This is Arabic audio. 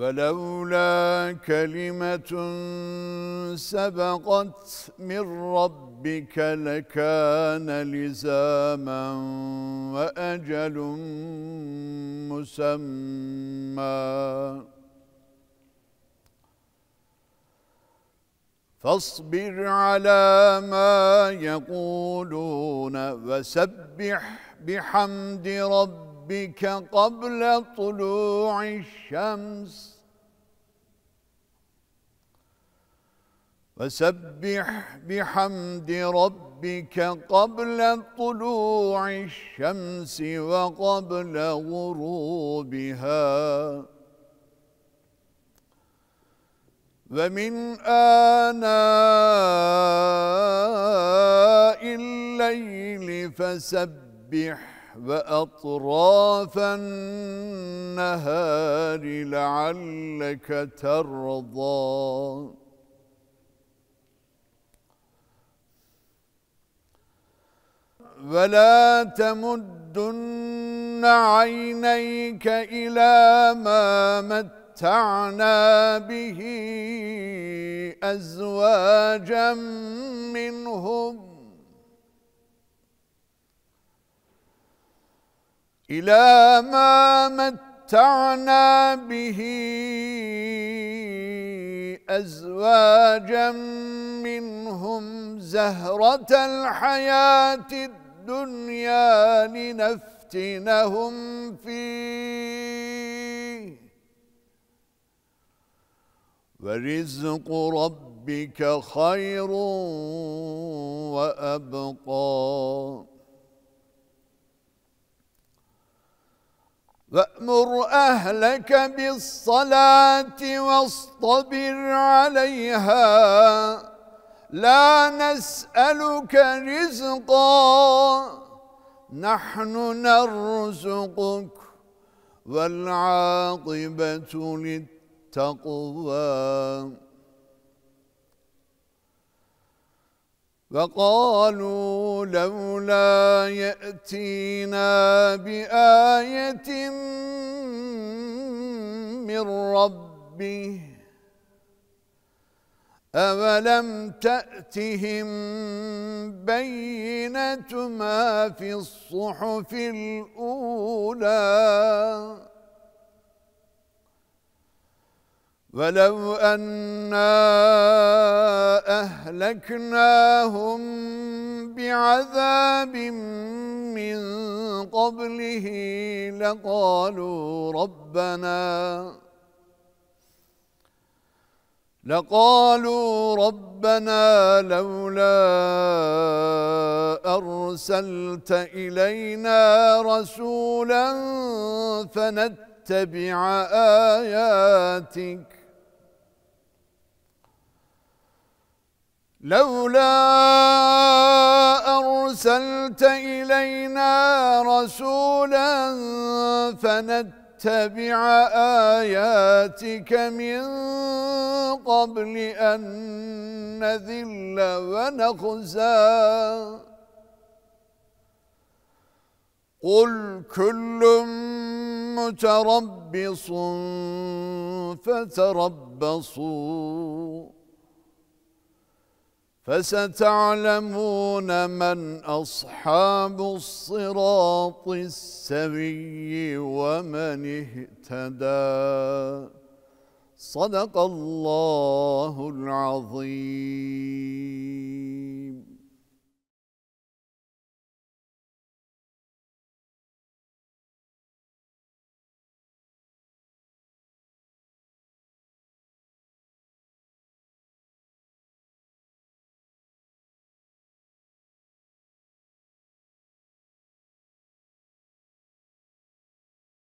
ولولا كلمة سبقت من ربك لكان لزاما وأجل مسمى فاصبر على ما يقولون وسبح بحمد ربك ربك قبل طلوع الشمس فسبح بحمد ربك قبل طلوع الشمس وقبل غروبها ومن آناء الليل فسبح وأطراف النهار لعلك ترضى ولا تمدن عينيك إلى ما متعنا به أزواجا منهم إلى ما متعنا به أزواجا منهم زهرة الحياة الدنيا لنفتنهم فيه ورزق ربك خير وأبقى وَأْمُرْ أَهْلَكَ بِالصَّلَاةِ وَاصْطَبِرْ عَلَيْهَا لَا نَسْأَلُكَ رِزْقًا نَحْنُ نَرْزُقُكَ وَالْعَاقِبَةُ لِلتَّقْوَى وقالوا لولا يأتينا بآية من ربه أَوَلَمْ تَأْتِهِمْ بَيِّنَةُ مَا فِي الصُّحُفِ الْأُولَى وَلَوْ أَنَّا أهلكناهم بعذاب من قبله لقالوا ربنا لقالوا ربنا لولا أرسلت إلينا رسولا فنتبع آياتك لولا أرسلت إلينا رسولا فنتبع آياتك من قبل أن نذل ونخزى قل كل متربص فتربصوا فستعلمون من أصحاب الصراط السوي ومن اهتدى صدق الله العظيم